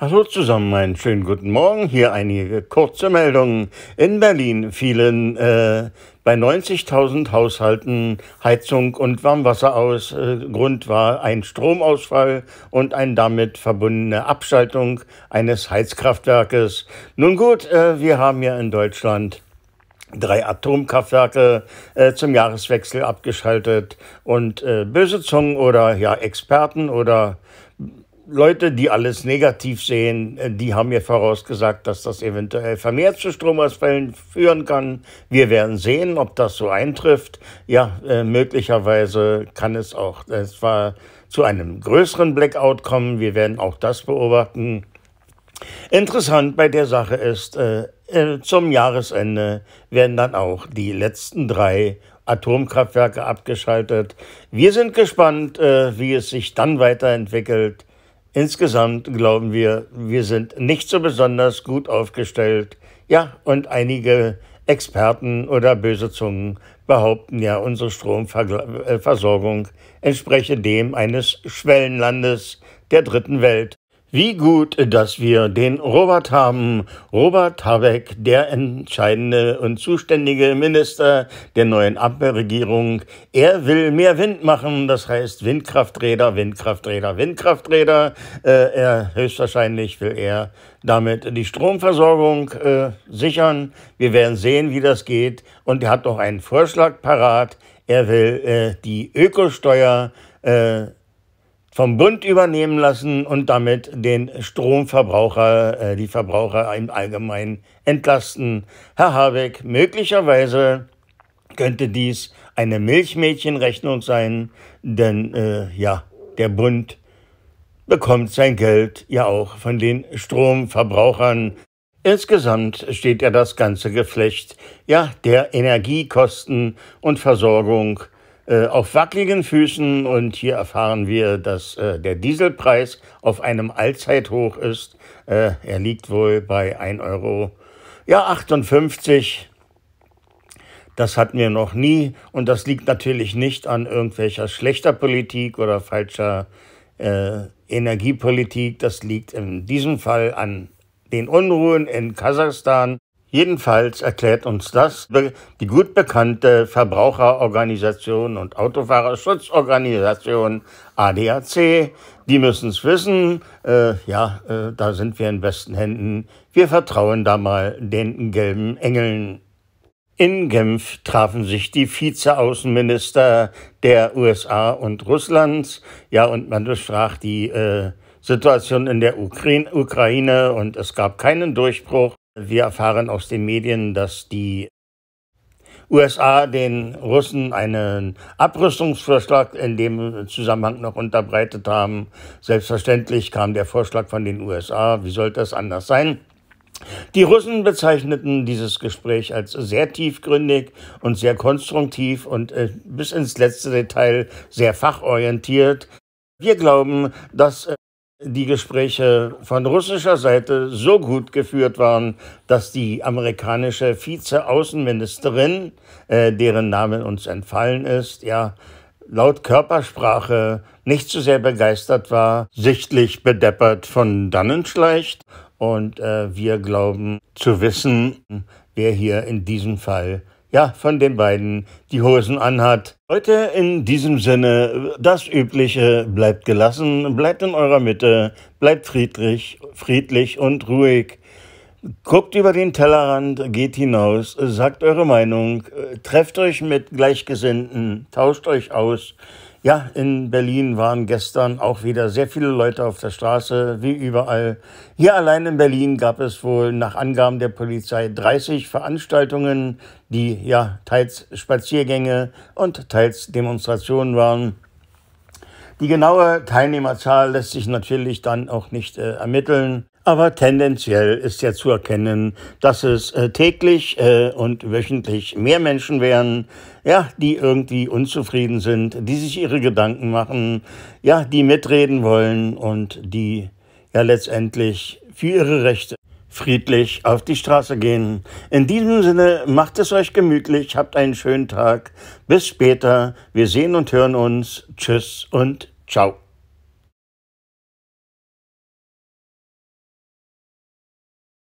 Hallo zusammen, einen schönen guten Morgen. Hier einige kurze Meldungen. In Berlin fielen äh, bei 90.000 Haushalten Heizung und Warmwasser aus. Äh, Grund war ein Stromausfall und eine damit verbundene Abschaltung eines Heizkraftwerkes. Nun gut, äh, wir haben ja in Deutschland drei Atomkraftwerke äh, zum Jahreswechsel abgeschaltet und äh, böse Zungen oder ja Experten oder Leute, die alles negativ sehen, äh, die haben mir vorausgesagt, dass das eventuell vermehrt zu Stromausfällen führen kann. Wir werden sehen, ob das so eintrifft. Ja, äh, möglicherweise kann es auch. Äh, es war zu einem größeren Blackout kommen. Wir werden auch das beobachten. Interessant bei der Sache ist, zum Jahresende werden dann auch die letzten drei Atomkraftwerke abgeschaltet. Wir sind gespannt, wie es sich dann weiterentwickelt. Insgesamt glauben wir, wir sind nicht so besonders gut aufgestellt. Ja, und einige Experten oder böse Zungen behaupten ja, unsere Stromversorgung entspreche dem eines Schwellenlandes der dritten Welt. Wie gut, dass wir den Robert haben. Robert Habeck, der entscheidende und zuständige Minister der neuen Abwehrregierung. Er will mehr Wind machen, das heißt Windkrafträder, Windkrafträder, Windkrafträder. Äh, er, höchstwahrscheinlich will er damit die Stromversorgung äh, sichern. Wir werden sehen, wie das geht. Und er hat noch einen Vorschlag parat. Er will äh, die Ökosteuer äh, vom Bund übernehmen lassen und damit den Stromverbraucher, äh, die Verbraucher im Allgemeinen entlasten. Herr Habeck, möglicherweise könnte dies eine Milchmädchenrechnung sein, denn äh, ja, der Bund bekommt sein Geld ja auch von den Stromverbrauchern. Insgesamt steht ja das ganze Geflecht ja der Energiekosten und Versorgung äh, auf wackeligen Füßen und hier erfahren wir, dass äh, der Dieselpreis auf einem Allzeithoch ist. Äh, er liegt wohl bei 1,58 Euro. Ja, 58. Das hatten wir noch nie und das liegt natürlich nicht an irgendwelcher schlechter Politik oder falscher äh, Energiepolitik. Das liegt in diesem Fall an den Unruhen in Kasachstan. Jedenfalls erklärt uns das die gut bekannte Verbraucherorganisation und Autofahrerschutzorganisation ADAC. Die müssen es wissen. Äh, ja, äh, da sind wir in besten Händen. Wir vertrauen da mal den gelben Engeln. In Genf trafen sich die Vizeaußenminister der USA und Russlands. Ja, und man besprach die äh, Situation in der Ukraine und es gab keinen Durchbruch wir erfahren aus den Medien, dass die USA den Russen einen Abrüstungsvorschlag in dem Zusammenhang noch unterbreitet haben. Selbstverständlich kam der Vorschlag von den USA. Wie sollte es anders sein? Die Russen bezeichneten dieses Gespräch als sehr tiefgründig und sehr konstruktiv und äh, bis ins letzte Detail sehr fachorientiert. Wir glauben, dass äh, die Gespräche von russischer Seite so gut geführt waren, dass die amerikanische Vizeaußenministerin, äh, deren Name uns entfallen ist, ja, laut Körpersprache nicht so sehr begeistert war, sichtlich bedeppert von dannen schleicht. Und äh, wir glauben zu wissen, wer hier in diesem Fall ja, von den beiden die Hosen anhat. Heute in diesem Sinne, das Übliche, bleibt gelassen, bleibt in eurer Mitte, bleibt friedlich, friedlich und ruhig. Guckt über den Tellerrand, geht hinaus, sagt eure Meinung, trefft euch mit Gleichgesinnten, tauscht euch aus. Ja, in Berlin waren gestern auch wieder sehr viele Leute auf der Straße, wie überall. Hier allein in Berlin gab es wohl nach Angaben der Polizei 30 Veranstaltungen, die ja teils Spaziergänge und teils Demonstrationen waren. Die genaue Teilnehmerzahl lässt sich natürlich dann auch nicht äh, ermitteln. Aber tendenziell ist ja zu erkennen, dass es äh, täglich äh, und wöchentlich mehr Menschen wären, ja, die irgendwie unzufrieden sind, die sich ihre Gedanken machen, ja, die mitreden wollen und die ja letztendlich für ihre Rechte friedlich auf die Straße gehen. In diesem Sinne, macht es euch gemütlich, habt einen schönen Tag. Bis später. Wir sehen und hören uns. Tschüss und ciao.